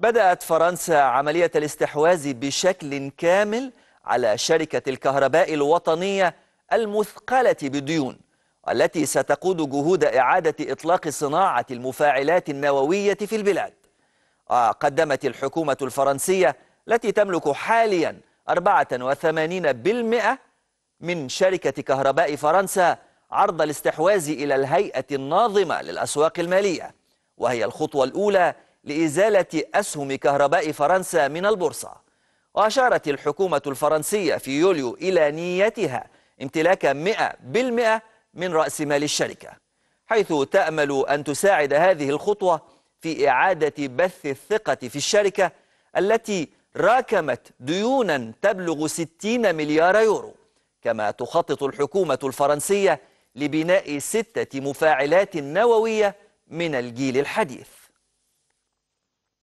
بدأت فرنسا عملية الاستحواذ بشكل كامل على شركة الكهرباء الوطنية المثقلة بديون التي ستقود جهود إعادة إطلاق صناعة المفاعلات النووية في البلاد قدمت الحكومة الفرنسية التي تملك حاليا 84% من شركة كهرباء فرنسا عرض الاستحواذ إلى الهيئة الناظمة للأسواق المالية وهي الخطوة الأولى لإزالة أسهم كهرباء فرنسا من البورصة وأشارت الحكومة الفرنسية في يوليو إلى نيتها امتلاك 100% من رأس مال الشركة حيث تأمل أن تساعد هذه الخطوة في إعادة بث الثقة في الشركة التي راكمت ديونا تبلغ 60 مليار يورو كما تخطط الحكومة الفرنسية لبناء ستة مفاعلات نووية من الجيل الحديث